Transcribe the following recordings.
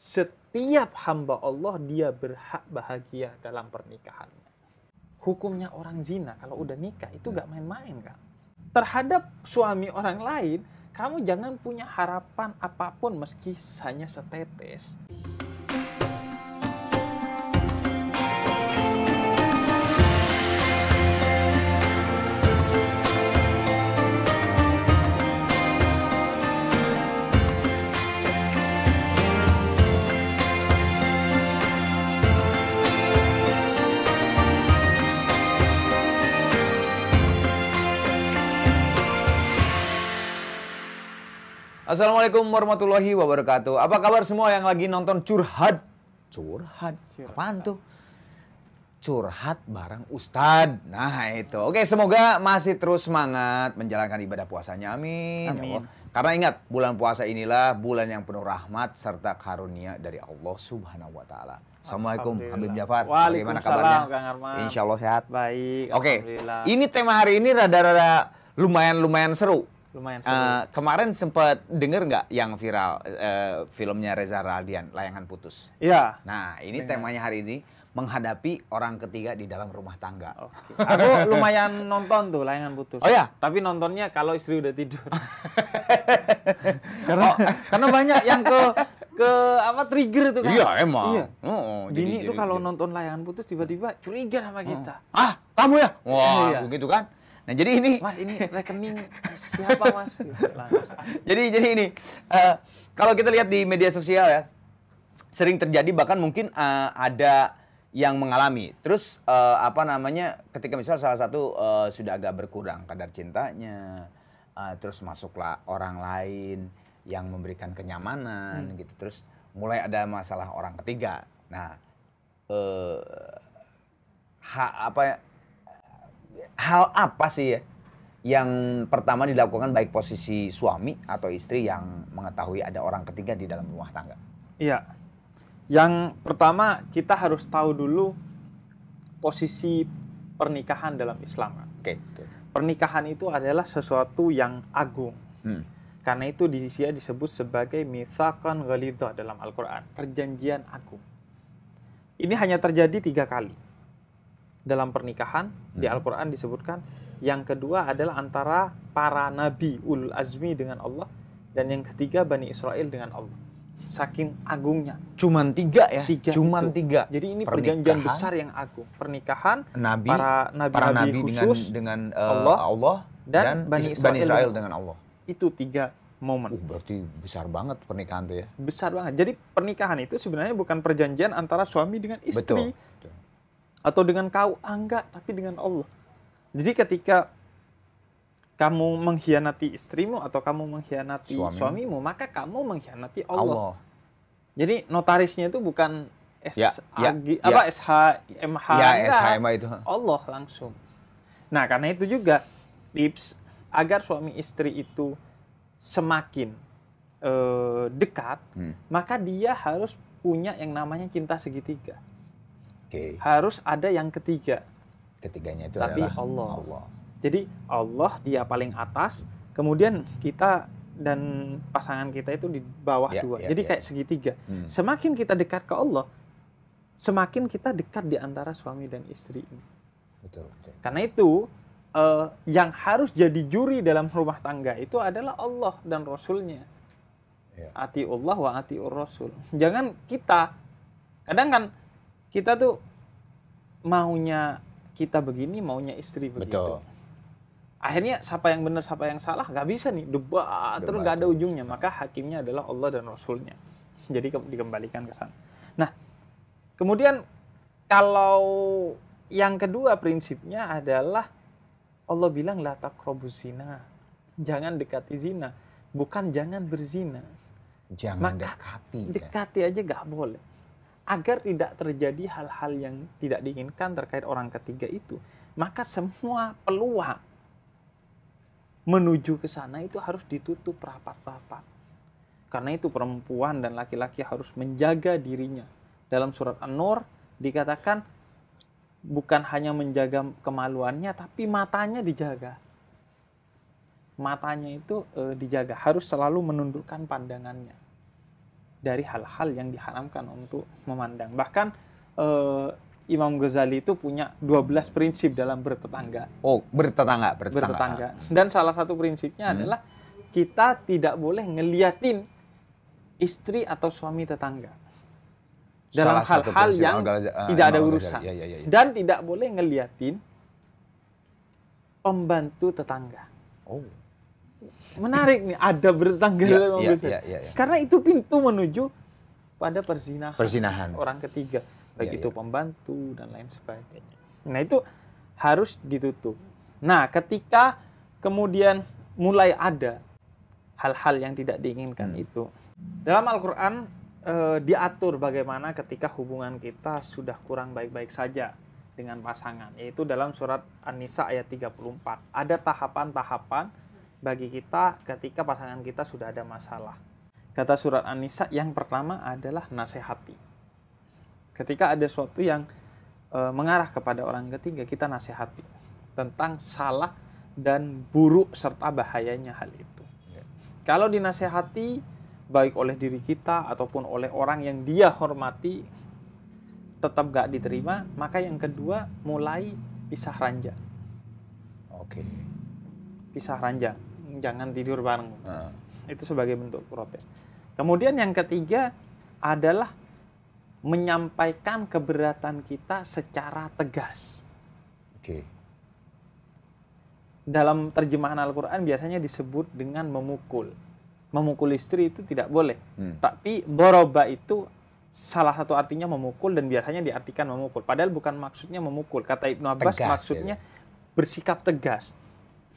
setiap hamba Allah dia berhak bahagia dalam pernikahan. Hukumnya orang zina kalau udah nikah itu gak main-main kan. Terhadap suami orang lain, kamu jangan punya harapan apapun meski hanya setetes. Assalamualaikum warahmatullahi wabarakatuh. Apa kabar semua yang lagi nonton curhat? Curhat. curhat. Apaan tuh? Curhat bareng Ustad. Nah itu. Oke semoga masih terus semangat menjalankan ibadah puasanya. Amin. Ya Amin. Karena ingat, bulan puasa inilah bulan yang penuh rahmat serta karunia dari Allah Subhanahu wa taala. Assalamualaikum Habib Jafar. Bagaimana kabarnya? Kang Arman. Insya Allah sehat. Baik. Oke. Ini tema hari ini rada-rada lumayan-lumayan seru lumayan eh, seru. Uh, kemarin sempat denger nggak yang viral uh, filmnya Reza Radian layangan putus iya nah ini Dengar. Iya. temanya hari ini menghadapi orang ketiga di dalam rumah tangga. okay. Aku lumayan nonton tuh layangan putus. Oh ya. Tapi nontonnya kalau istri udah tidur. karena oh. karena banyak yang ke ke apa trigger itu? kan. Iya emang. Iya. Oh, oh, Bini itu kalau nonton layangan putus tiba-tiba curiga sama hmm. kita. Oh. Ah, kamu ya? Wah, iya. begitu kan? Nah jadi ini Mas ini rekening siapa Mas? jadi jadi ini uh, kalau kita lihat di media sosial ya sering terjadi bahkan mungkin uh, ada yang mengalami. Terus uh, apa namanya ketika misal salah satu uh, sudah agak berkurang kadar cintanya, uh, terus masuklah orang lain yang memberikan kenyamanan hmm. gitu. Terus mulai ada masalah orang ketiga. Nah, uh, hak apa ya, hal apa sih ya yang pertama dilakukan baik posisi suami atau istri yang mengetahui ada orang ketiga di dalam rumah tangga? Iya. Yang pertama kita harus tahu dulu posisi pernikahan dalam Islam. Oke. Okay, Pernikahan itu adalah sesuatu yang agung. Hmm. Karena itu di sisi disebut sebagai mitsaqan ghalidha dalam Al-Qur'an, perjanjian agung. Ini hanya terjadi tiga kali dalam pernikahan di hmm. Al-Qur'an disebutkan yang kedua adalah antara para nabi ulul azmi dengan Allah dan yang ketiga Bani Israel dengan Allah saking agungnya cuman tiga ya tiga cuman itu. tiga jadi ini pernikahan, perjanjian besar yang agung pernikahan nabi para nabi, para nabi, khusus dengan, dengan uh, Allah Allah dan, dan Bani, Israel, Bani Israel dengan Allah itu tiga momen. Uh, berarti besar banget pernikahan tuh ya? Besar banget. Jadi pernikahan itu sebenarnya bukan perjanjian antara suami dengan istri, betul atau dengan kau ah, tapi dengan Allah jadi ketika kamu mengkhianati istrimu atau kamu mengkhianati suamimu, suamimu maka kamu mengkhianati Allah. Allah. Jadi notarisnya itu bukan S ya, ya, ya. apa ya. SHMH ya, SHMH itu. Allah langsung. Nah, karena itu juga tips agar suami istri itu semakin uh, dekat, hmm. maka dia harus punya yang namanya cinta segitiga. Okay. Harus ada yang ketiga. Ketiganya itu Tapi adalah Allah. Allah. Jadi Allah dia paling atas, kemudian kita dan pasangan kita itu di bawah ya, dua. Ya, Jadi ya. kayak segitiga. Hmm. Semakin kita dekat ke Allah, semakin kita dekat di antara suami dan istri ini. Betul. betul. Karena itu uh, yang harus jadi juri dalam rumah tangga itu adalah Allah dan Rasulnya. Ya. Ati Allah wa ati Rasul. Jangan kita. Kadang kan kita tuh maunya kita begini, maunya istri begitu. Betul. Akhirnya siapa yang benar, siapa yang salah, gak bisa nih debat, debat terus gak ada ujungnya. Maka hakimnya adalah Allah dan Rasulnya. Jadi ke dikembalikan ke sana. Nah, kemudian kalau yang kedua prinsipnya adalah Allah bilang la zina. Jangan dekati zina, bukan jangan berzina. Jangan Maka, dekati. Dekati aja gak boleh agar tidak terjadi hal-hal yang tidak diinginkan terkait orang ketiga itu, maka semua peluang menuju ke sana itu harus ditutup rapat-rapat. Karena itu perempuan dan laki-laki harus menjaga dirinya. Dalam surat An-Nur dikatakan bukan hanya menjaga kemaluannya tapi matanya dijaga. Matanya itu e, dijaga, harus selalu menundukkan pandangannya dari hal-hal yang diharamkan untuk memandang. Bahkan uh, Imam Ghazali itu punya 12 prinsip dalam bertetangga. Oh, bertetangga, bertetangga. bertetangga. Dan salah satu prinsipnya hmm. adalah kita tidak boleh ngeliatin istri atau suami tetangga dalam hal-hal yang uh, tidak ada urusan ya, ya, ya. dan tidak boleh ngeliatin pembantu tetangga. Oh menarik nih ada bertangga ya, ya, Ya, ya, ya. Iya. Karena itu pintu menuju pada perzinahan. Perzinahan. Orang ketiga, iya, iya. baik ya, itu ya. pembantu dan lain sebagainya. Nah, itu harus ditutup. Nah, ketika kemudian mulai ada hal-hal yang tidak diinginkan hmm. itu. Dalam Al-Qur'an e, diatur bagaimana ketika hubungan kita sudah kurang baik-baik saja dengan pasangan, yaitu dalam surat An-Nisa ayat 34. Ada tahapan-tahapan bagi kita ketika pasangan kita sudah ada masalah. Kata surat an yang pertama adalah nasihati. Ketika ada sesuatu yang e, mengarah kepada orang ketiga, kita nasihati tentang salah dan buruk serta bahayanya hal itu. Ya. Kalau dinasehati baik oleh diri kita ataupun oleh orang yang dia hormati tetap gak diterima, maka yang kedua mulai pisah ranjang. Oke. Pisah ranjang jangan tidur bareng. Nah. Itu sebagai bentuk protes. Kemudian yang ketiga adalah menyampaikan keberatan kita secara tegas. Oke. Okay. Dalam terjemahan Al-Qur'an biasanya disebut dengan memukul. Memukul istri itu tidak boleh. Hmm. Tapi boroba itu salah satu artinya memukul dan biasanya diartikan memukul. Padahal bukan maksudnya memukul. Kata Ibnu Abbas tegas, maksudnya ya. bersikap tegas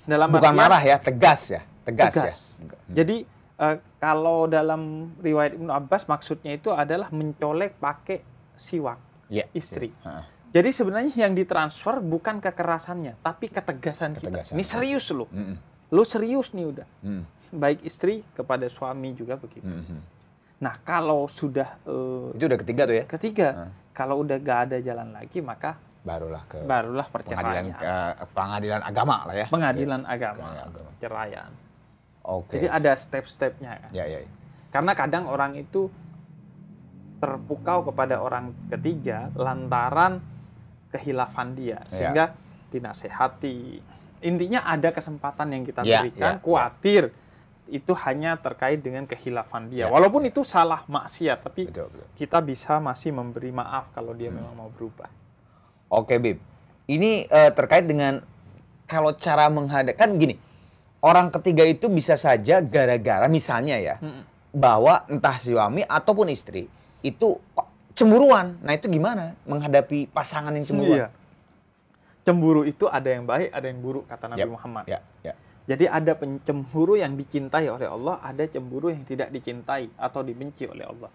dalam Bukan artian, marah ya, tegas ya, tegas, ya. tegas. ya. Hmm. Jadi uh, kalau dalam riwayat Ibnu Abbas maksudnya itu adalah mencolek pakai siwak yeah. Ya. istri. Yeah. Jadi sebenarnya yang ditransfer bukan kekerasannya, tapi ketegasan, ketegasan. kita. Ini serius lo. Mm Lo serius nih udah. Mm. Baik istri kepada suami juga begitu. -hmm. Nah, kalau sudah uh, itu udah ketiga tuh ya. Ketiga. Kalau udah gak ada jalan lagi, maka barulah ke barulah pengadilan, ke, eh, pengadilan agama lah ya pengadilan ya, agama, agama. perceraian oke okay. jadi ada step-stepnya kan ya, ya, ya. karena kadang orang itu terpukau kepada orang ketiga lantaran kehilafan dia iya. sehingga ya. dinasehati intinya ada kesempatan yang kita ya, berikan ya, khawatir ya. itu hanya terkait dengan kehilafan dia ya, walaupun itu salah maksiat tapi betul, betul. kita bisa masih memberi maaf kalau dia hmm. memang mau berubah Oke, Bib. Ini uh, terkait dengan kalau cara menghadapi kan gini. Orang ketiga itu bisa saja gara-gara misalnya ya hmm. bahwa entah suami ataupun istri itu cemburuan. Nah, itu gimana menghadapi pasangan yang cemburuan? Iya. Cemburu itu ada yang baik, ada yang buruk kata Nabi yep. Ya, Muhammad. Yep. Ya, yep. Ya. Jadi ada cemburu yang dicintai oleh Allah, ada cemburu yang tidak dicintai atau dibenci oleh Allah.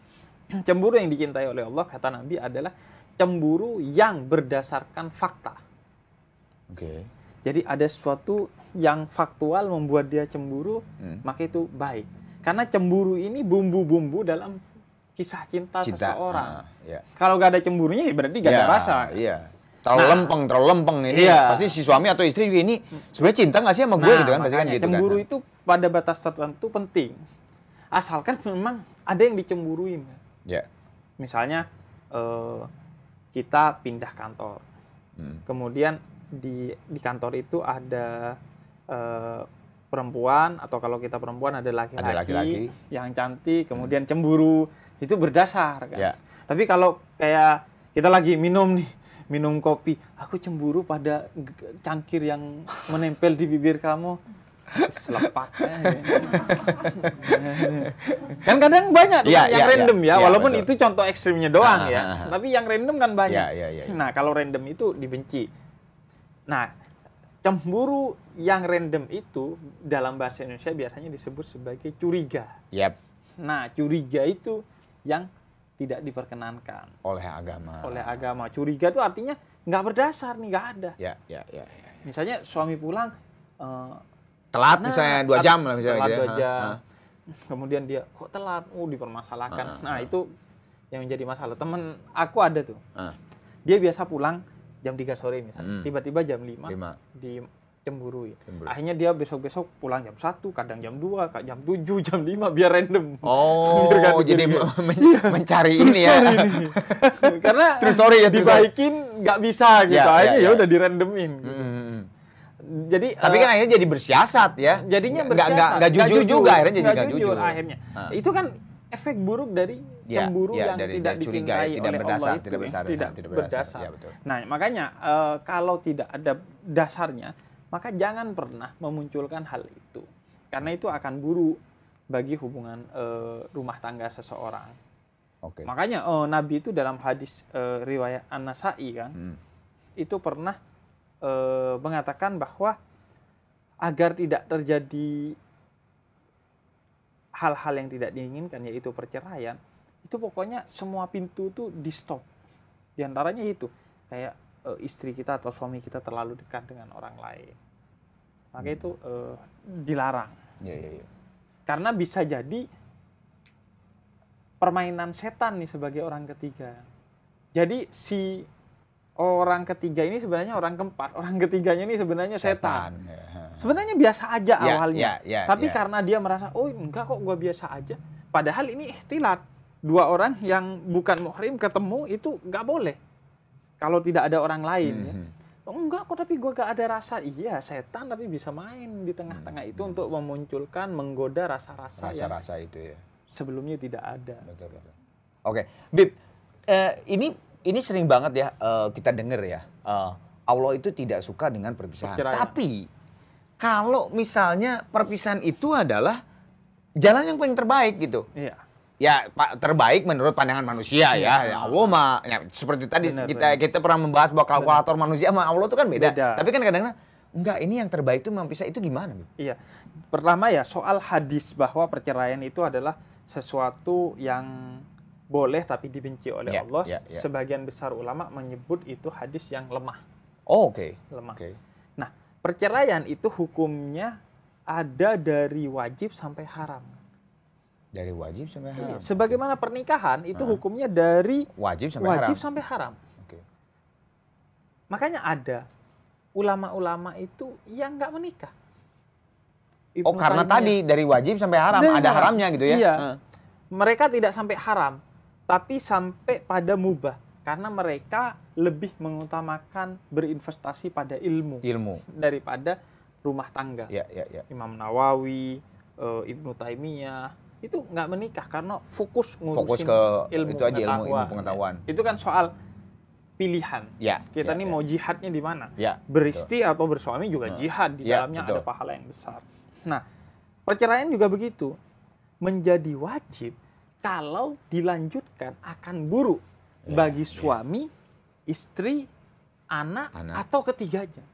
Cemburu yang dicintai oleh Allah kata Nabi adalah cemburu yang berdasarkan fakta. Oke. Okay. Jadi ada sesuatu yang faktual membuat dia cemburu, hmm. maka itu baik. Karena cemburu ini bumbu-bumbu dalam kisah cinta, cinta. seseorang. Ah, yeah. Kalau gak ada cemburunya, ya berarti gak yeah, ada iya, rasa. Iya. Yeah. Terlalu nah, lempeng, terlalu lempeng ini. Iya. Pasti si suami atau istri ini sebenarnya cinta gak sih sama gue nah, gitu kan? Pasti kan gitu kan? cemburu kan? itu pada batas tertentu penting. Asalkan memang ada yang dicemburuin. Ya. Misalnya, uh, kita pindah kantor. Hmm. Kemudian di di kantor itu ada uh, perempuan atau kalau kita perempuan ada laki-laki yang cantik, hmm. kemudian hmm. cemburu itu berdasar kan. Yeah. Tapi kalau kayak kita lagi minum nih, minum kopi, aku cemburu pada cangkir yang menempel di bibir kamu selepak ya. kan kadang banyak ya, yang ya, random ya, ya walaupun betul. itu contoh ekstrimnya doang ah, ya ah, ah. tapi yang random kan banyak ya, ya, ya, ya. nah kalau random itu dibenci nah cemburu yang random itu dalam bahasa Indonesia biasanya disebut sebagai curiga yep. nah curiga itu yang tidak diperkenankan oleh agama oleh agama curiga itu artinya nggak berdasar nih nggak ada ya, ya, ya, ya, ya. misalnya suami pulang eh, telat nah, misalnya dua jam lah misalnya telat gitu ya. jam. Ha, ha. Kemudian dia kok telat, oh dipermasalahkan. Ha, ah. ha. Nah, itu yang menjadi masalah. Temen aku ada tuh. Ha. Ah. Dia biasa pulang jam 3 sore misalnya. Hmm. Tiba-tiba jam 5, 5. di cemburuin. Cemburu. Akhirnya dia besok-besok pulang jam 1, kadang jam 2, jam 7, jam 5 biar random. Oh, biar ganti, gitu jadi biar. men iya. mencari ini ya. Ini. Karena true story ya, true dibaikin nggak bisa gitu. Ya, Akhirnya ya, ya. ya. udah dirandomin. Gitu. Mm -hmm. hmm, hmm jadi tapi uh, kan eh, akhirnya jadi bersiasat ya jadinya nggak nggak jujur, jujur juga akhirnya jadi nggak jujur, jujur akhirnya uh. itu kan efek buruk dari iya, cemburu ya, ya, yang dari, tidak dari dicintai ya, tidak oleh berdasar, Allah itu tidak ya, berdasar, tidak, ya, tidak berdasar. Ya, Nah makanya uh, kalau tidak ada dasarnya maka jangan pernah memunculkan hal itu karena itu akan buruk bagi hubungan uh, rumah tangga seseorang. Okay. Makanya uh, Nabi itu dalam hadis uh, riwayat An-Nasai kan hmm. itu pernah e, mengatakan bahwa agar tidak terjadi hal-hal yang tidak diinginkan yaitu perceraian itu pokoknya semua pintu itu di stop diantaranya itu kayak e, istri kita atau suami kita terlalu dekat dengan orang lain maka itu e, dilarang ya, ya, ya. karena bisa jadi permainan setan nih sebagai orang ketiga jadi si orang ketiga ini sebenarnya orang keempat, orang ketiganya ini sebenarnya setan. setan. Ya. Sebenarnya biasa aja ya, awalnya. Ya, ya Tapi ya. karena dia merasa, "Oh, enggak kok gua biasa aja." Padahal ini ikhtilat. Dua orang yang bukan muhrim ketemu itu nggak boleh. Kalau tidak ada orang lain -hmm. ya. Mhm. Oh, enggak kok tapi gua gak ada rasa. Iya, setan tapi bisa main di tengah-tengah mhm, itu -hmm. untuk memunculkan menggoda rasa-rasa Rasa-rasa itu ya. Sebelumnya tidak ada. Betul, betul. Oke, okay. Bib, eh, ini ini sering banget ya uh, kita dengar ya. Uh, Allah itu tidak suka dengan perpisahan. Perceraian. Tapi kalau misalnya perpisahan itu adalah jalan yang paling terbaik gitu. Iya. Ya terbaik menurut pandangan manusia iya. ya. ya Allah mah ya, seperti tadi bener, kita bener. kita pernah membahas bahwa kalkulator bener. manusia sama Allah itu kan beda. beda. Tapi kan kadang-kadang enggak ini yang terbaik itu memang bisa itu gimana? Iya. Pertama ya soal hadis bahwa perceraian itu adalah sesuatu yang boleh tapi dibenci oleh yeah, Allah. Yeah, yeah. Sebagian besar ulama menyebut itu hadis yang lemah. Oh, oke. Okay. Lemah. Okay. Nah, perceraian itu hukumnya ada dari wajib sampai haram. Dari wajib sampai iya, haram. Sebagaimana okay. pernikahan itu uh-huh. hukumnya dari wajib sampai wajib haram. sampai haram. Okay. Makanya ada ulama-ulama itu yang nggak menikah. Ibn oh, karena tanya, tadi dari wajib sampai haram, dari ada haram. Nah, haramnya gitu ya. Iya. Uh. Mereka tidak sampai haram, tapi sampai pada mubah karena mereka lebih mengutamakan berinvestasi pada ilmu, ilmu. daripada rumah tangga. Ya, ya, ya. Imam Nawawi, e, Ibnu Taimiyah itu nggak menikah karena fokus ngurusin fokus ke ilmu itu aja ilmu, ilmu pengetahuan. Ya, itu kan soal pilihan. Ya, Kita ya, ya. mau jihadnya di mana? Ya, Beristi betul. atau bersuami juga hmm. jihad di ya, dalamnya betul. ada pahala yang besar. Nah, perceraian juga begitu. Menjadi wajib kalau dilanjutkan akan buruk ya, bagi ya. suami, istri, anak, anak atau ketiganya.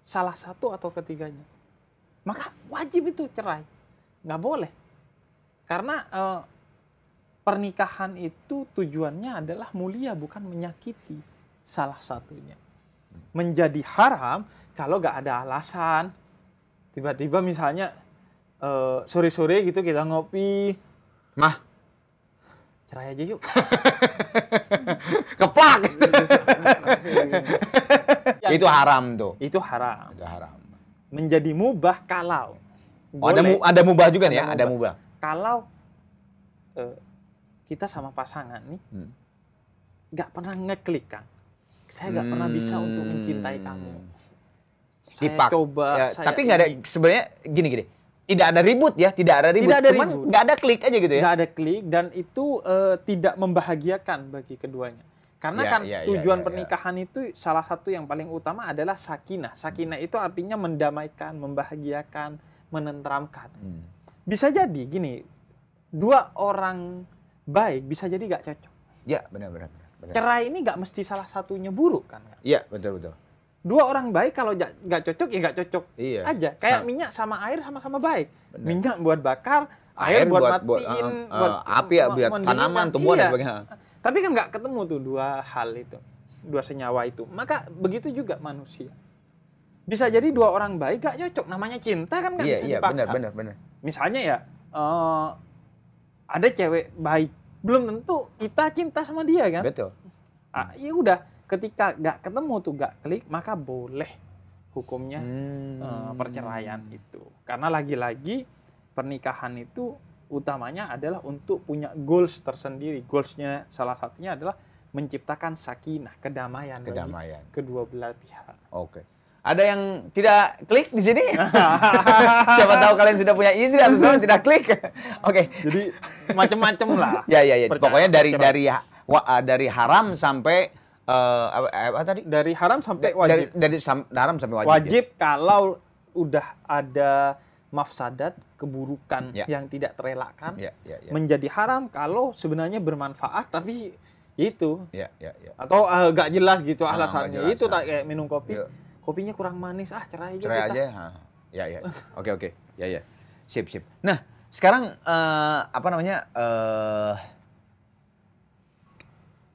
Salah satu atau ketiganya. Maka wajib itu cerai. Nggak boleh. Karena eh, pernikahan itu tujuannya adalah mulia bukan menyakiti salah satunya. Menjadi haram kalau nggak ada alasan. Tiba-tiba misalnya eh, sore-sore eh, gitu kita ngopi. Mah, cerai aja yuk keplak itu haram tuh itu haram itu haram menjadi mubah kalau oh, ada mu, ada mubah juga nih ya mubah. ada mubah kalau uh, kita sama pasangan nih hmm. nggak hmm. pernah ngeklik kan saya nggak hmm. pernah bisa untuk mencintai kamu hmm. saya coba ya, saya tapi nggak ada sebenarnya gini gini tidak ada ribut ya, tidak ada ribut. Tidak ada Cuman ribut. Gak ada klik aja gitu ya. Gak ada klik dan itu uh, tidak membahagiakan bagi keduanya. Karena ya, kan ya, ya tujuan ya, ya, pernikahan ya. itu salah satu yang paling utama adalah sakinah. Sakinah hmm. itu artinya mendamaikan, membahagiakan, menenteramkan. Hmm. Bisa jadi gini, dua orang baik bisa jadi gak cocok. Ya benar-benar. Cerai ini gak mesti salah satunya buruk kan? ya betul-betul dua orang baik kalau nggak cocok ya nggak cocok iya. aja kayak nah. minyak sama air sama-sama baik Bener. minyak buat bakar air, air buat, buat matiin buat, uh, uh, buat api ya buat tanaman tumbuhan iya. dan sebagainya tapi kan nggak ketemu tuh dua hal itu dua senyawa itu maka begitu juga manusia bisa jadi dua orang baik gak cocok namanya cinta kan nggak iya, bisa iya, dipaksa bener, bener, bener. misalnya ya uh, ada cewek baik belum tentu kita cinta sama dia kan betul ah, ya udah ketika nggak ketemu tuh nggak klik maka boleh hukumnya hmm. uh, perceraian itu karena lagi-lagi pernikahan itu utamanya adalah untuk punya goals tersendiri goalsnya salah satunya adalah menciptakan sakinah kedamaian kedamaian bagi kedua belah pihak oke okay. Ada yang tidak klik di sini? Siapa tahu kalian sudah punya istri atau sudah tidak klik. Oke. Okay. Jadi macam-macam lah. ya ya ya. Pokoknya dari perceraian. dari dari haram sampai Eh, apa, eh, apa tadi? Dari haram sampai wajib. Dari, dari sam, haram sampai wajib. Wajib ya. kalau udah ada mafsadat, keburukan ya. yang tidak terelakkan ya, ya, ya. menjadi haram kalau sebenarnya bermanfaat tapi ya itu ya, ya, ya. atau uh, eh, gak jelas gitu nah, alasannya jelas, itu ya. kayak minum kopi ya. kopinya kurang manis ah cerai aja cerai aja ha. ya ya oke oke ya ya sip sip nah sekarang uh, apa namanya uh,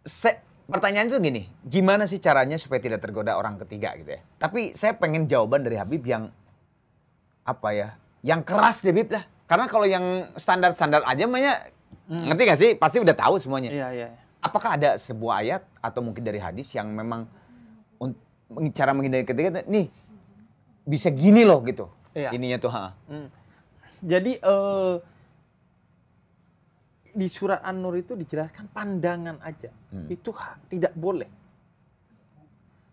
se pertanyaan itu gini, gimana sih caranya supaya tidak tergoda orang ketiga gitu ya? Tapi saya pengen jawaban dari Habib yang apa ya? Yang keras deh Habib lah. Karena kalau yang standar-standar aja makanya hmm. ngerti gak sih? Pasti udah tahu semuanya. Iya, iya, iya. Apakah ada sebuah ayat atau mungkin dari hadis yang memang cara menghindari ketiga nih bisa gini loh gitu. Iya. Ininya tuh, ha. Hmm. Jadi uh di surat An-Nur itu dijelaskan pandangan aja. Hmm. Itu tidak boleh.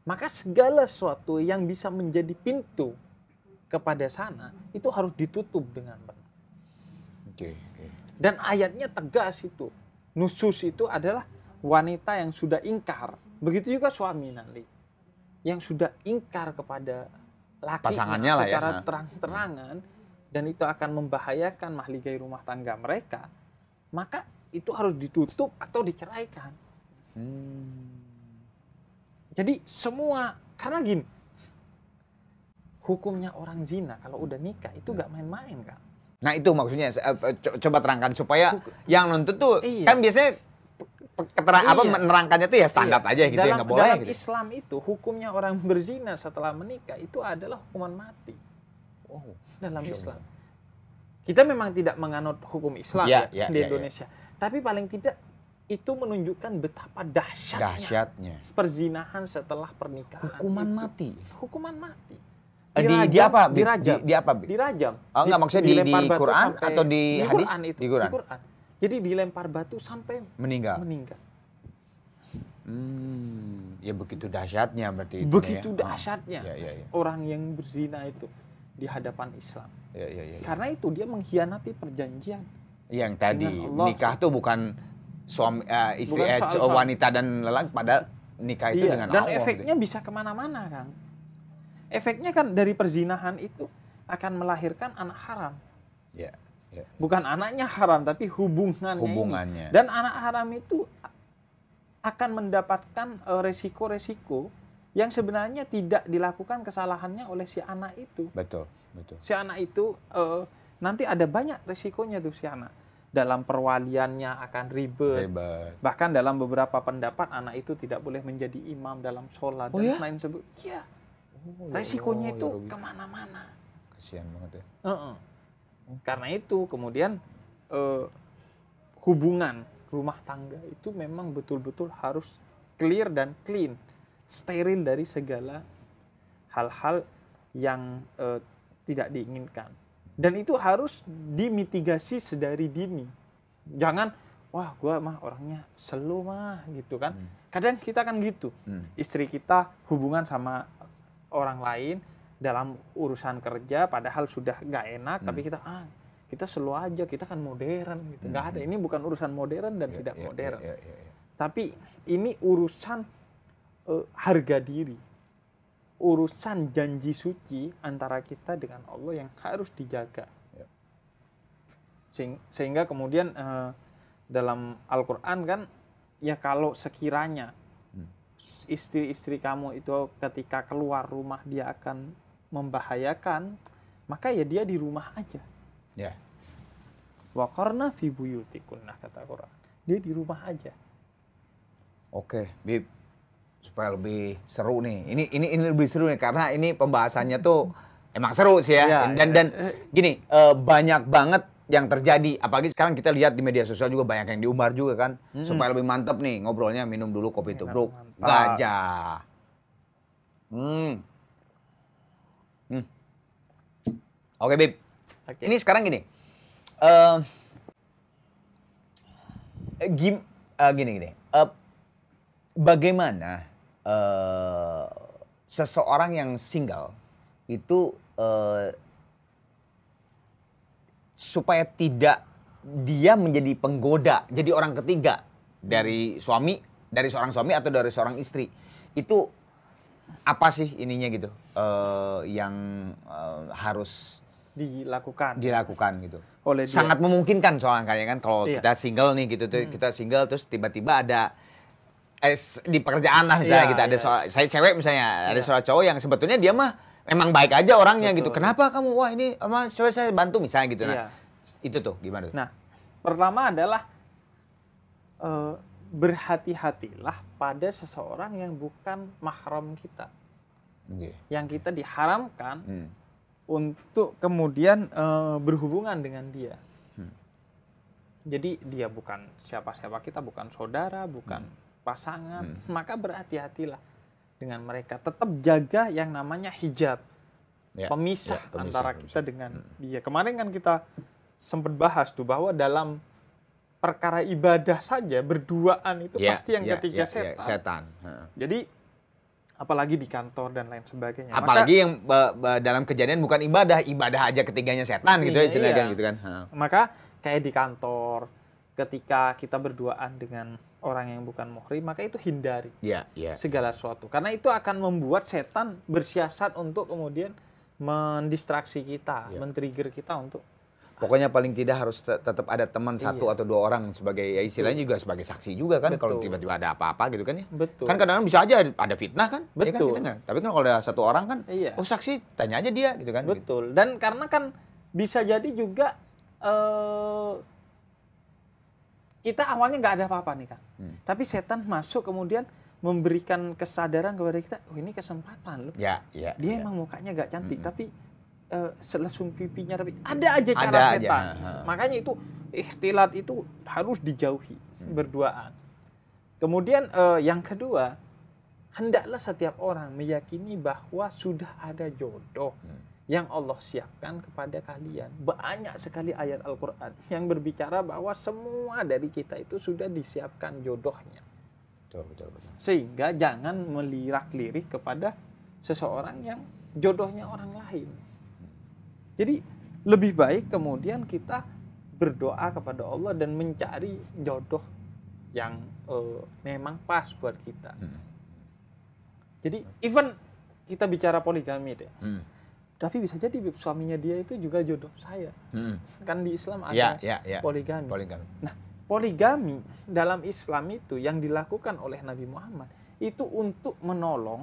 Maka segala sesuatu yang bisa menjadi pintu kepada sana itu harus ditutup dengan benar. Okay, okay. Dan ayatnya tegas itu. Nusus itu adalah wanita yang sudah ingkar. Begitu juga suami nanti. Yang sudah ingkar kepada laki ya. secara ya, terang-terangan. Hmm. Dan itu akan membahayakan mahligai rumah tangga mereka maka itu harus ditutup atau diceraikan. Hmm. Jadi semua karena gini, hukumnya orang zina kalau udah nikah itu hmm. nggak main-main kan. Nah itu maksudnya coba terangkan supaya Hukum. yang nonton tuh iya. kan biasanya keterang iya. apa menerangkannya tuh ya standar iya. aja gitu ya, dalam, ya nggak boleh. Dalam gitu. Islam itu hukumnya orang berzina setelah menikah itu adalah hukuman mati. Oh, dalam Islam kita memang tidak menganut hukum Islam ya, ya, ya di ya, ya. Indonesia, ya. tapi paling tidak itu menunjukkan betapa dahsyatnya, dahsyatnya. perzinahan setelah pernikahan. Hukuman itu. mati. Hukuman mati. Dirajam, eh, di, di apa? Di, dirajam. Di, di apa? Dirajam. Oh, enggak maksudnya di, di Quran atau di, di hadis? Quran itu, di Quran. Di Quran. Jadi dilempar batu sampai meninggal. Meninggal. Hmm, ya begitu dahsyatnya berarti. Begitu ya. Ah. dahsyatnya. Oh, ya, ya, ya. Orang yang berzina itu di hadapan Islam Ya, ya, ya, Karena itu dia mengkhianati perjanjian. Iya, yang tadi nikah tuh bukan suami uh, istri bukan soal, eh, soal. wanita dan lelaki pada nikah itu iya, dengan dan Allah. Dan efeknya gitu. bisa kemana-mana, kan Efeknya kan dari perzinahan itu akan melahirkan anak haram. Ya, ya. Bukan anaknya haram, tapi hubungan Hubungannya. Ini. Dan anak haram itu akan mendapatkan eh, resiko-resiko yang sebenarnya tidak dilakukan kesalahannya oleh si anak itu. Betul, betul. Si anak itu uh, nanti ada banyak resikonya tuh si anak. Dalam perwaliannya akan ribet. ribet. Bahkan dalam beberapa pendapat anak itu tidak boleh menjadi imam dalam sholat oh, dan ya? lain sebagainya. Iya. Oh, ya Resikonya oh, itu ya, kemana-mana. Kasihan banget ya. Uh -uh. Karena itu kemudian uh, hubungan rumah tangga itu memang betul-betul harus clear dan clean steril dari segala hal-hal yang e, tidak diinginkan. Dan itu harus dimitigasi sedari dini. Jangan wah gue mah orangnya selu mah gitu kan. Hmm. Kadang kita kan gitu. Hmm. Istri kita hubungan sama orang lain dalam urusan kerja padahal sudah gak enak hmm. tapi kita ah kita selu aja kita kan modern gitu nggak Gak hmm. ada ini bukan urusan modern dan yeah, tidak yeah, ya, modern yeah, yeah, yeah, yeah. tapi ini urusan uh, harga diri, urusan janji suci antara kita dengan Allah yang harus dijaga. Ya. Sehingga kemudian uh, dalam Al-Quran kan, ya kalau sekiranya hmm. istri-istri kamu itu ketika keluar rumah dia akan membahayakan, maka ya dia di rumah aja. Ya. Yeah. Wakorna fi nah kata Quran. Dia di rumah aja. Oke, okay, Bib supaya lebih seru nih. Ini ini ini lebih seru nih karena ini pembahasannya tuh emang seru sih ya. Yeah, iya. dan dan gini uh, banyak banget yang terjadi. Apalagi sekarang kita lihat di media sosial juga banyak yang diumbar juga kan. Hmm. Supaya lebih mantep nih ngobrolnya minum dulu kopi itu iya, bro gajah. Hmm. hmm. Oke, okay, Bib. Okay. Ini sekarang gini. Uh, gim uh, gini gini. Uh, bagaimana Eh, seseorang yang single itu uh, supaya tidak dia menjadi penggoda, jadi orang ketiga dari suami, dari seorang suami atau dari seorang istri. Itu apa sih ininya gitu uh, yang uh, harus dilakukan dilakukan gitu oleh dia. sangat memungkinkan soalnya kan, ya kan? kalau iya. kita single nih gitu hmm. kita single terus tiba-tiba ada eh, di pekerjaan lah misalnya yeah, gitu ada yeah. soal saya cewek misalnya yeah. ada iya. soal cowok yang sebetulnya dia mah memang baik aja orangnya gitu. Betul. gitu kenapa kamu wah ini sama cewek saya bantu misalnya gitu nah iya. itu tuh gimana nah pertama adalah uh, berhati-hatilah pada seseorang yang bukan mahram kita okay. yang kita diharamkan hmm. untuk kemudian uh, berhubungan dengan dia hmm. jadi dia bukan siapa-siapa kita bukan saudara bukan hmm pasangan, hmm. maka berhati-hatilah dengan mereka. Tetap jaga yang namanya hijab. Ya, pemisah, ya, pemisah antara pemisah. kita dengan hmm. dia. Kemarin kan kita sempat bahas tuh bahwa dalam perkara ibadah saja berduaan itu ya, pasti yang ya, ketiga ya, setan. Ya, setan. Jadi apalagi di kantor dan lain sebagainya. Apalagi Maka, yang be, dalam kejadian bukan ibadah, ibadah aja ketiganya setan gitu ya iya, istilahnya iya. gitu kan. Maka kayak di kantor ketika kita berduaan dengan orang yang bukan muhrim maka itu hindari ya, ya, segala sesuatu karena itu akan membuat setan bersiasat untuk kemudian mendistraksi kita ya. men-trigger kita untuk Pokoknya paling tidak harus te tetap ada teman iya. satu atau dua orang sebagai ya istilahnya juga sebagai saksi juga kan Betul. kalau tiba-tiba ada apa-apa gitu kan ya. Betul. Kan kadang-kadang bisa aja ada fitnah kan. Betul. Ya kan? kan? Tapi kan kalau ada satu orang kan iya. oh saksi tanya aja dia gitu kan. Gitu. Betul. Gitu. Dan karena kan bisa jadi juga Uh, kita awalnya nggak ada apa-apa nih kak, hmm. tapi setan masuk kemudian memberikan kesadaran kepada kita, oh ini kesempatan loh. Ya, ya, Dia ya. emang mukanya nggak cantik, hmm. hmm. tapi uh, eh, selesung pipinya tapi ada aja cara ada setan. Aja. Makanya itu ikhtilat itu harus dijauhi hmm. berduaan. Kemudian uh, yang kedua, hendaklah setiap orang meyakini bahwa sudah ada jodoh. Hmm yang Allah siapkan kepada kalian. Banyak sekali ayat Al-Quran yang berbicara bahwa semua dari kita itu sudah disiapkan jodohnya. Betul, betul, betul. Sehingga jangan melirak-lirik kepada seseorang yang jodohnya orang lain. Jadi lebih baik kemudian kita berdoa kepada Allah dan mencari jodoh yang uh, memang pas buat kita. Hmm. Jadi even kita bicara poligami deh. Hmm tapi bisa jadi suaminya dia itu juga jodoh saya. Hmm. Kan di Islam ada ya, ya, ya. poligami. Poligami. Nah, poligami dalam Islam itu yang dilakukan oleh Nabi Muhammad itu untuk menolong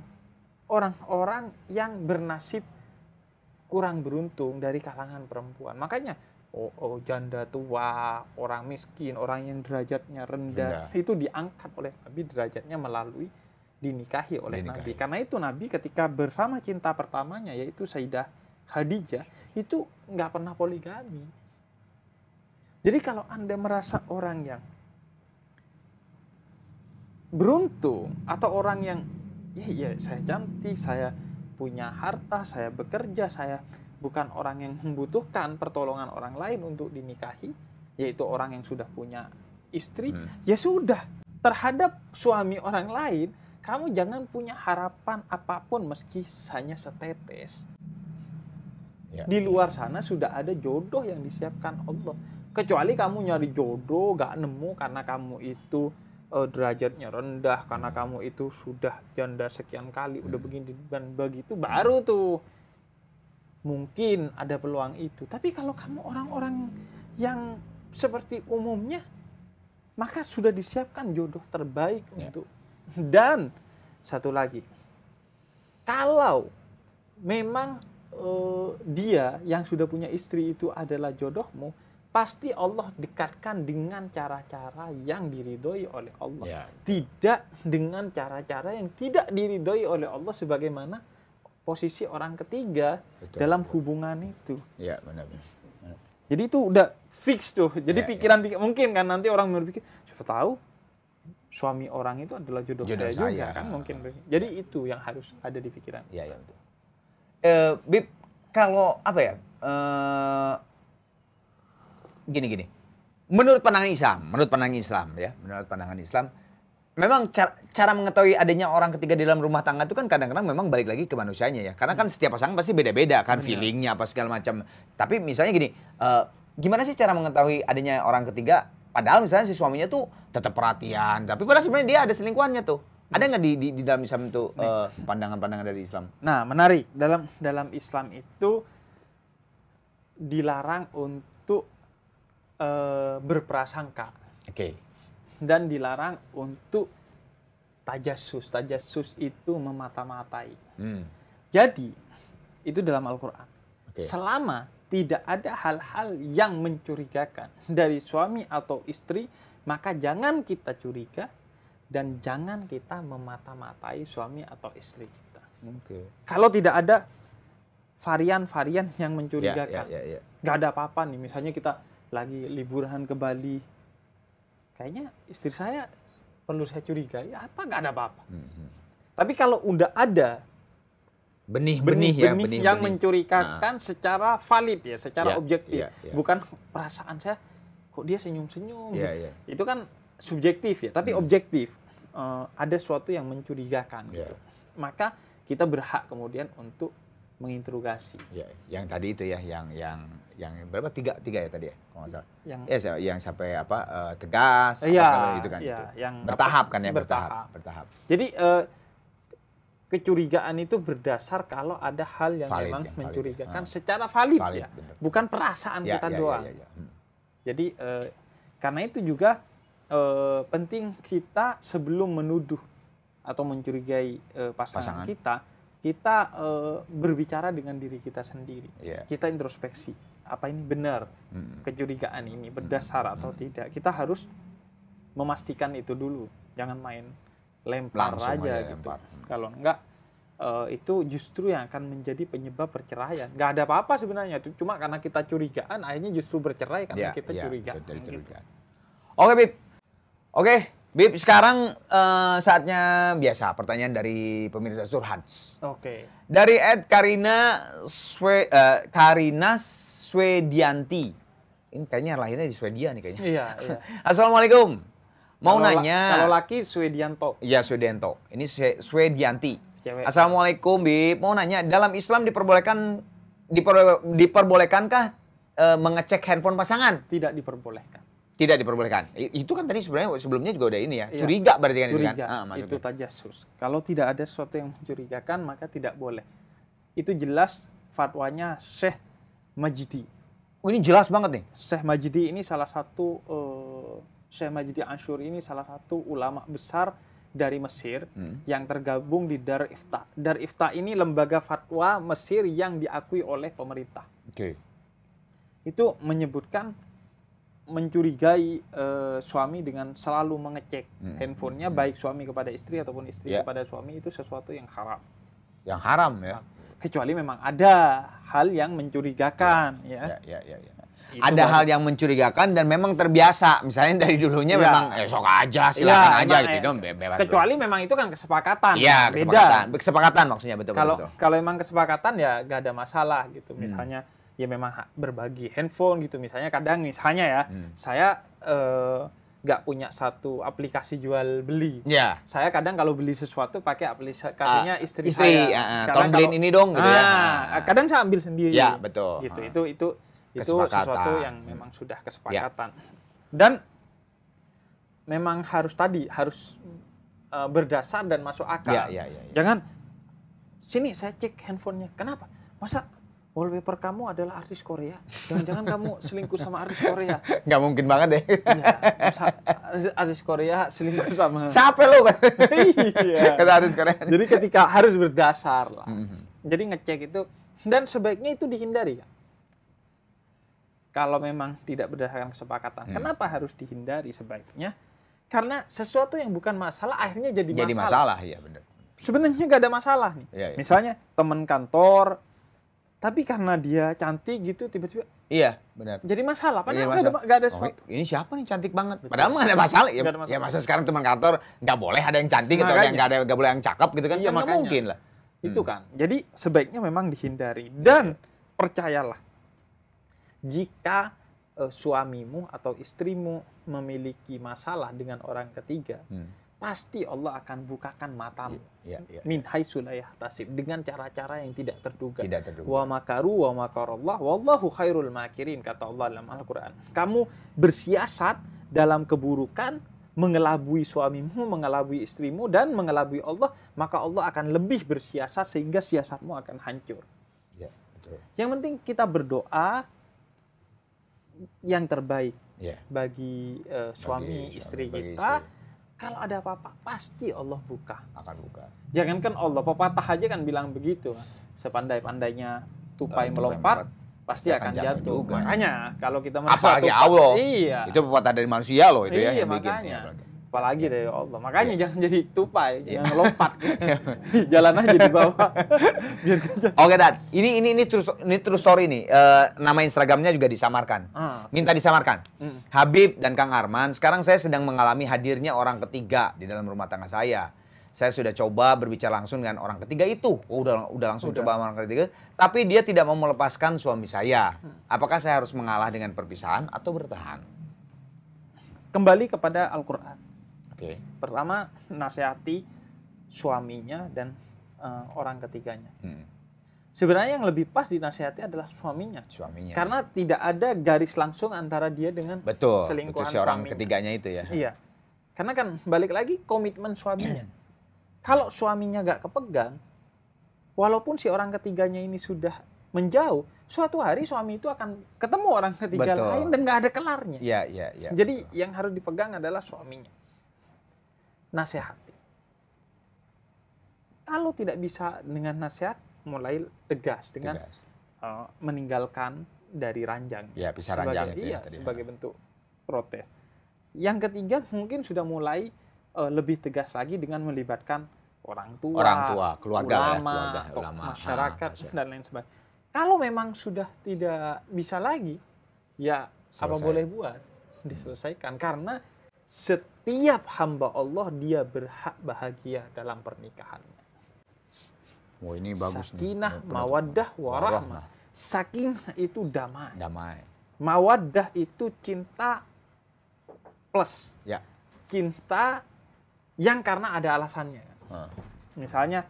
orang-orang yang bernasib kurang beruntung dari kalangan perempuan. Makanya oh, oh janda tua, orang miskin, orang yang derajatnya rendah, rendah. itu diangkat oleh Nabi derajatnya melalui dinikahi oleh dinikahi. Nabi. Karena itu Nabi ketika bersama cinta pertamanya yaitu Sayyidah Khadijah itu nggak pernah poligami. Jadi kalau Anda merasa orang yang beruntung atau orang yang ya ya saya cantik, saya punya harta, saya bekerja, saya bukan orang yang membutuhkan pertolongan orang lain untuk dinikahi, yaitu orang yang sudah punya istri, hmm. ya sudah terhadap suami orang lain kamu jangan punya harapan apapun meski hanya setetes. Ya, di iya. luar ya. sana sudah ada jodoh yang disiapkan Allah. Kecuali kamu nyari jodoh gak nemu karena kamu itu uh, derajatnya rendah, karena kamu itu sudah janda sekian kali, hmm. udah begini dan begitu baru tuh mungkin ada peluang itu. Tapi kalau kamu orang-orang yang seperti umumnya maka sudah disiapkan jodoh terbaik ya. untuk dan satu lagi, kalau memang uh, dia yang sudah punya istri itu adalah jodohmu, pasti Allah dekatkan dengan cara-cara yang diridhoi oleh Allah, ya. tidak dengan cara-cara yang tidak diridhoi oleh Allah sebagaimana posisi orang ketiga betul, dalam betul. hubungan itu. Ya, benar, benar. Jadi itu udah fix tuh. Jadi pikiran-pikiran ya, ya. mungkin kan nanti orang berpikir, siapa tahu suami orang itu adalah jodoh, jodoh saya, saya juga kan mungkin. Jadi itu yang harus ada di pikiran. Ya ya betul. Uh, Bib, kalau apa ya? Uh, gini gini. Menurut pandangan Islam, menurut pandangan Islam ya, menurut pandangan Islam memang cara, cara mengetahui adanya orang ketiga di dalam rumah tangga itu kan kadang-kadang memang balik lagi ke manusianya ya. Karena kan hmm. setiap pasangan pasti beda-beda kan feelingnya apa segala macam. Tapi misalnya gini, uh, gimana sih cara mengetahui adanya orang ketiga padahal misalnya si suaminya tuh tetap perhatian tapi padahal sebenarnya dia ada selingkuhannya tuh ada nggak di, di di dalam Islam itu eh, pandangan-pandangan uh, dari Islam nah menarik dalam dalam Islam itu dilarang untuk uh, berprasangka oke okay. dan dilarang untuk tajasus tajasus itu memata-matai hmm. jadi itu dalam Al-Quran okay. selama tidak ada hal-hal yang mencurigakan dari suami atau istri, maka jangan kita curiga dan jangan kita memata-matai suami atau istri kita. Okay. Kalau tidak ada varian-varian yang mencurigakan, yeah, yeah, yeah, yeah. Gak ada apa-apa nih. Misalnya kita lagi liburan ke Bali, kayaknya istri saya perlu saya curigai. Apa gak ada apa-apa? Mm -hmm. Tapi kalau udah ada benih-benih ya, benih, yang benih. mencurigakan nah. secara valid ya, secara yeah, objektif, yeah, yeah. bukan perasaan saya kok dia senyum-senyum. Yeah, gitu. Ya. Itu kan subjektif ya, tapi hmm. objektif uh, ada sesuatu yang mencurigakan. Yeah. Gitu. Maka kita berhak kemudian untuk menginterogasi. Ya, yang tadi itu ya, yang yang yang berapa tiga tiga ya tadi ya, kalau nggak salah. Yang ya, yang sampai apa uh, tegas, ya, apa, itu kan. Ya, itu. Yang bertahap kan ya bertahap. bertahap. Bertahap. Jadi uh, kecurigaan itu berdasar kalau ada hal yang valid, memang ya, mencurigakan valid. Ah. secara valid, valid ya, bukan perasaan ya, kita ya, ya doang. Ya, ya, ya. Hmm. Jadi eh, karena itu juga eh, penting kita sebelum menuduh atau mencurigai eh, pasangan, pasangan kita, kita eh, berbicara dengan diri kita sendiri. Yeah. Kita introspeksi, apa ini benar hmm. kecurigaan ini hmm. berdasar hmm. atau hmm. tidak. Kita harus memastikan itu dulu, jangan main lempar Langsung aja, aja gitu. Lempar. Hmm. Kalau enggak uh, itu justru yang akan menjadi penyebab perceraian. Nggak ada apa-apa sebenarnya, cuma karena kita curigaan, akhirnya justru bercerai karena ya, kita ya, curigaan. Oke, Bib. Oke, Bib. Sekarang uh, saatnya biasa pertanyaan dari pemirsa Surhans. Oke. Dari Ed Karina Swe, uh, Karina Swedianti. Ini kayaknya lahirnya di Swedia nih kayaknya. Iya. iya. Assalamualaikum. Mau kalo nanya. La, kalau laki Swedianto. Iya, Swedianto. Ini Swedianti. Cewek. Assalamualaikum, Bib. Mau nanya, dalam Islam diperbolehkan diper, diperbolehkankah e, eh, mengecek handphone pasangan? Tidak diperbolehkan. Tidak diperbolehkan. Itu kan tadi sebenarnya sebelumnya juga udah ini ya. Iya. Curiga berarti kan Curiga. itu kan. Ah, itu tajasus. Kalau tidak ada sesuatu yang mencurigakan maka tidak boleh. Itu jelas fatwanya Syekh Majidi. Oh, ini jelas banget nih. Syekh Majidi ini salah satu uh, Syekh Majdi Ashur ini salah satu ulama besar dari Mesir hmm. yang tergabung di Dar Ifta. Dar Ifta ini lembaga fatwa Mesir yang diakui oleh pemerintah. Oke. Okay. Itu menyebutkan mencurigai uh, suami dengan selalu mengecek hmm. handphonenya hmm. baik suami kepada istri ataupun istri yeah. kepada suami itu sesuatu yang haram. Yang haram ya. Kecuali memang ada hal yang mencurigakan ya. Ya ya ya. ya. Itu ada hal yang mencurigakan dan memang terbiasa misalnya dari dulunya ya. memang eh, sok aja silakan ya, aja gitu itu kan, eh, bebas kecuali dulu. memang itu kan kesepakatan ya, beda kesepakatan. kesepakatan maksudnya betul kalau betul. kalau emang kesepakatan ya gak ada masalah gitu hmm. misalnya hmm. ya memang berbagi handphone gitu misalnya kadang misalnya ya hmm. saya eh, punya satu aplikasi jual beli. Ya. Saya kadang kalau beli sesuatu pakai aplikasinya uh, ah, istri, istri saya. Uh, uh, tolong beliin ini dong gitu uh, ya. Ah, kadang saya ambil sendiri. Ya, betul. Gitu. Uh. Itu itu itu sesuatu yang memang sudah ya. kesepakatan. Ya. Dan memang harus tadi harus uh, berdasar dan masuk akal. Ya, ya, ya, ya. Jangan sini saya cek handphonenya. Kenapa? Masa wallpaper kamu adalah artis Korea. Jangan-jangan kamu selingkuh sama artis Korea. Nggak mungkin banget deh. Iya. Artis Korea selingkuh sama... Siapa lo kan? Iya. Kata artis Korea. Jadi ketika harus berdasar lah. Mm -hmm. Jadi ngecek itu. Dan sebaiknya itu dihindari kan kalau memang tidak berdasarkan kesepakatan. Hmm. Kenapa harus dihindari sebaiknya? Karena sesuatu yang bukan masalah akhirnya jadi, jadi masalah. masalah ya benar. Sebenarnya nggak ada masalah nih. Ya, ya. Misalnya teman kantor, tapi karena dia cantik gitu tiba-tiba. Iya benar. Jadi masalah. Padahal iya, nggak ada, gak ada oh, sesuatu. Oh, ini siapa nih cantik banget? Betul. Padahal nggak ada masalah. Ya, ya masalah. Ya sekarang teman kantor nggak boleh ada yang cantik makanya. atau yang nggak ada nggak boleh yang cakep gitu kan? Iya, kan makanya. mungkin lah. Itu hmm. kan. Jadi sebaiknya memang dihindari iya, dan iya. percayalah jika uh, suamimu atau istrimu memiliki masalah dengan orang ketiga, hmm. pasti Allah akan bukakan matamu. Ya, ya, ya. sulayah tasib dengan cara-cara yang tidak terduga. Tidak terduga. Wa makaru wa makarullah wallahu khairul makirin kata Allah dalam Al-Qur'an. Kamu bersiasat dalam keburukan mengelabui suamimu, mengelabui istrimu, dan mengelabui Allah, maka Allah akan lebih bersiasat sehingga siasatmu akan hancur. Iya, yang penting kita berdoa, yang terbaik yeah. bagi uh, suami bagi, istri bagi kita. Istri. Kalau ada apa-apa pasti Allah buka. Akan buka. Jangankan Allah, pepatah aja kan bilang begitu. Sepandai-pandainya tupai, eh, tupai melompat, melompat pasti akan jatuh. jatuh. Juga. Makanya kalau kita merasa apalagi Allah. Iya. Itu pepatah dari manusia loh itu ya, iya, ya yang makanya. bikin. Ya, apalagi iya. dari ya Allah. Makanya yeah. jangan jadi tupai, yeah. jangan lompat. Gitu. Iya. Jalan aja di bawah. Biar Oke, Dad. Ini ini ini terus ini terus story nih. Uh, nama Instagramnya juga disamarkan. Ah, okay. Minta disamarkan. Mm. Habib dan Kang Arman, sekarang saya sedang mengalami hadirnya orang ketiga di dalam rumah tangga saya. Saya sudah coba berbicara langsung dengan orang ketiga itu. Oh, udah udah langsung udah. coba sama orang ketiga, tapi dia tidak mau melepaskan suami saya. Hmm. Apakah saya harus mengalah dengan perpisahan atau bertahan? Kembali kepada Al-Qur'an Okay. Pertama nasihati suaminya dan uh, orang ketiganya. Hmm. Sebenarnya yang lebih pas dinasihati adalah suaminya. Suaminya. Karena tidak ada garis langsung antara dia dengan betul, selingkuhan betul si orang suaminya. ketiganya itu ya. Iya. Karena kan balik lagi komitmen suaminya. Kalau suaminya gak kepegang, walaupun si orang ketiganya ini sudah menjauh, suatu hari suami itu akan ketemu orang ketiga Betul. lain dan gak ada kelarnya. Iya, iya, iya. Jadi Betul. yang harus dipegang adalah suaminya nasihati. Kalau tidak bisa dengan nasihat, mulai tegas dengan tegas. Uh, meninggalkan dari ranjang. Ya, bisa sebagai, ranjang itu ya, sebagai bentuk protes. Yang ketiga mungkin sudah mulai uh, lebih tegas lagi dengan melibatkan orang tua, orang tua, keluarga, ya, ulama, ya, keluarga, ulama masyarakat, ha, dan lain sebagainya. Kalau memang sudah tidak bisa lagi, ya Selesai. apa boleh buat diselesaikan karena set setiap hamba Allah dia berhak bahagia dalam pernikahannya. Wah, oh, ini bagus. Sakinah, nih. mawaddah, warahmah. Sakinah itu damai. Damai. Mawaddah itu cinta plus. Ya. Cinta yang karena ada alasannya. Hmm. Misalnya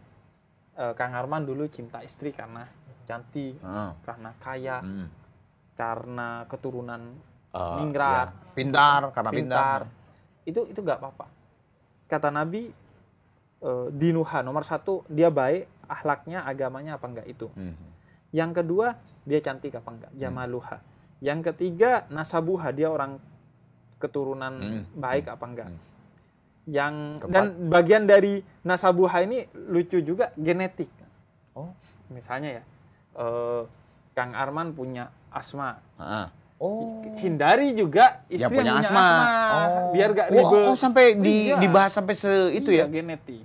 eh, Kang Arman dulu cinta istri karena cantik, hmm. karena kaya, hmm. karena keturunan uh, ningrat, ya. pintar, karena pintar. pintar itu itu nggak apa-apa kata Nabi di eh, dinuha nomor satu dia baik ahlaknya agamanya apa enggak itu -hmm. yang kedua dia cantik apa enggak hmm. jamaluha -hmm. yang ketiga nasabuha dia orang keturunan -hmm. hmm. baik apa enggak -hmm. yang Kepat. dan bagian dari nasabuha ini lucu juga genetik oh misalnya ya uh, Kang Arman punya asma ah. Oh. Hindari juga istri yang punya, yang punya asma. asma. Oh. Biar gak ribet. Oh, oh sampai di, iya. dibahas sampai se itu iya, ya. genetik.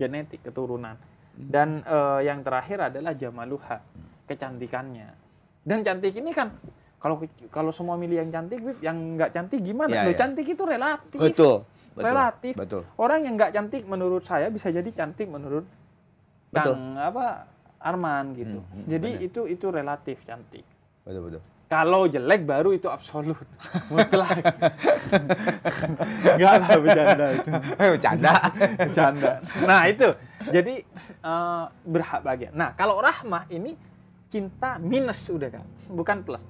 Genetik keturunan. Dan uh, yang terakhir adalah jamaluha, kecantikannya. Dan cantik ini kan kalau kalau semua milih yang cantik, yang nggak cantik gimana? Ya, Loh, ya. cantik itu relatif. Betul. betul relatif. Betul. Orang yang nggak cantik menurut saya bisa jadi cantik menurut betul. Kang apa Arman gitu. Hmm, hmm, Jadi bener. itu itu relatif cantik. Betul betul. Kalau jelek baru itu absolut. Mutlak. Enggak lah bercanda itu. Eh, bercanda. bercanda. Nah itu. Jadi uh, berhak bahagia. Nah kalau rahmah ini cinta minus udah kan. Bukan plus.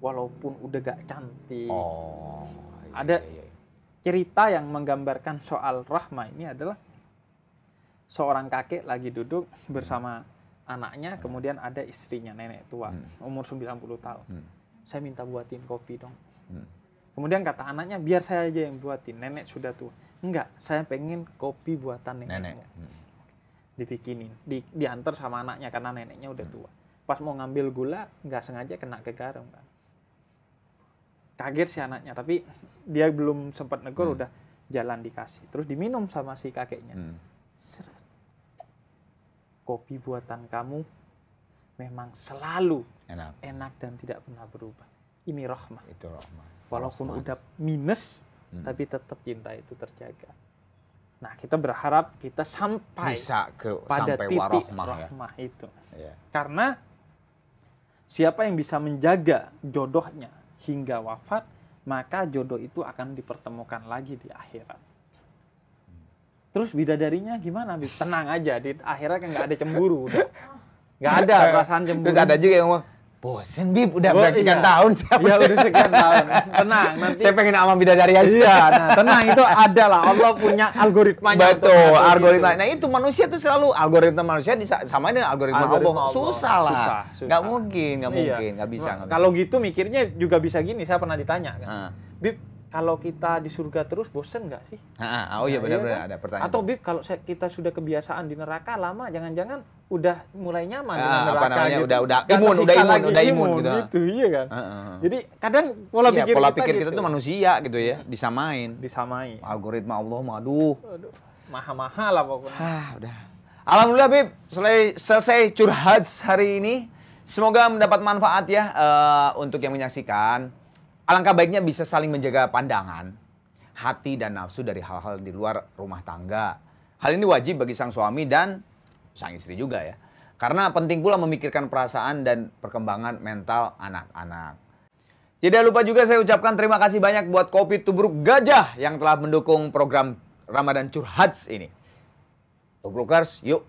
Walaupun udah gak cantik. Oh. Iya, ada iya, iya. cerita yang menggambarkan soal rahmah ini adalah seorang kakek lagi duduk bersama anaknya, kemudian ada istrinya nenek tua, hmm. umur 90 tahun. Hmm saya minta buatin kopi dong hmm. kemudian kata anaknya biar saya aja yang buatin nenek sudah tua enggak saya pengen kopi buatan nenek. nenek. hmm. dibikinin di, diantar sama anaknya karena neneknya udah hmm. tua pas mau ngambil gula enggak sengaja kena ke garam kan kaget si anaknya tapi dia belum sempat negur, hmm. udah jalan dikasih terus diminum sama si kakeknya hmm. kopi buatan kamu memang selalu enak, enak dan tidak pernah berubah. Ini rahmah. Itu rahmah. Walaupun rahmat. udah minus, hmm. tapi tetap cinta itu terjaga. Nah, kita berharap kita sampai Bisa ke, pada sampai titik ya. rahmah, rahmah ya? itu. Yeah. Karena siapa yang bisa menjaga jodohnya hingga wafat, maka jodoh itu akan dipertemukan lagi di akhirat. Hmm. Terus bidadarinya gimana? Tenang aja, di akhirat kan nggak ada cemburu udah. Gak ada eh, perasaan cemburu. Terus ada juga yang ngomong, bosen Bib, udah oh, sekian iya. tahun. Iya, udah sekian tahun. Tenang, nanti. Saya pengen sama bidadari aja. Iya, nah, tenang itu ada lah. Allah punya algoritmanya. Betul, gitu. algoritma. Itu. Nah itu manusia tuh selalu, algoritma manusia sama dengan algoritma, algoritma Allah. Allah. Susah lah. Susah, susah. Gak mungkin, gak iya. mungkin, nggak bisa. Gak kalau bisa. gitu mikirnya juga bisa gini, saya pernah ditanya kan. Uh. Bib, kalau kita di surga terus bosen nggak sih? Ha, ah, ah, oh iya benar-benar iya kan? ada pertanyaan. Atau Bib kalau kita sudah kebiasaan di neraka lama jangan-jangan udah mulai nyaman ah, dengan neraka apa namanya, gitu. udah udah Gak imun udah imun udah imun, imun gitu. gitu iya kan uh, uh, uh. jadi kadang pola iya, pikir pola kita pikir kita, gitu. kita tuh manusia gitu ya disamain disamain algoritma Allah mah aduh maha-maha lah pokoknya ah udah alhamdulillah Bib selesai selesai curhat hari ini semoga mendapat manfaat ya uh, untuk yang menyaksikan alangkah baiknya bisa saling menjaga pandangan hati dan nafsu dari hal-hal di luar rumah tangga hal ini wajib bagi sang suami dan sang istri juga ya. Karena penting pula memikirkan perasaan dan perkembangan mental anak-anak. Tidak lupa juga saya ucapkan terima kasih banyak buat Kopi Tubruk Gajah yang telah mendukung program Ramadan Curhats ini. Tubrukers, yuk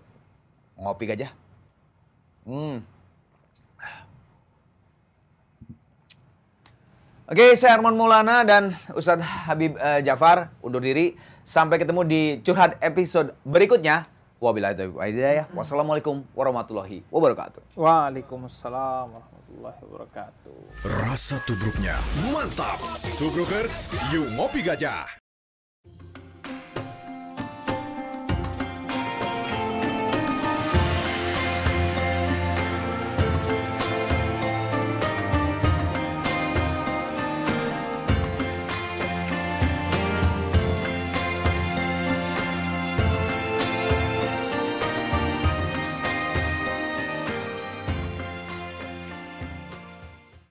ngopi gajah. Hmm. Oke, saya Herman Maulana dan Ustadz Habib uh, Jafar undur diri. Sampai ketemu di Curhat episode berikutnya. Wabillahi taufiq hidayah. Wassalamualaikum warahmatullahi wabarakatuh. Waalaikumsalam warahmatullahi wabarakatuh. Rasa tubruknya mantap. Tubrukers, you ngopi gajah.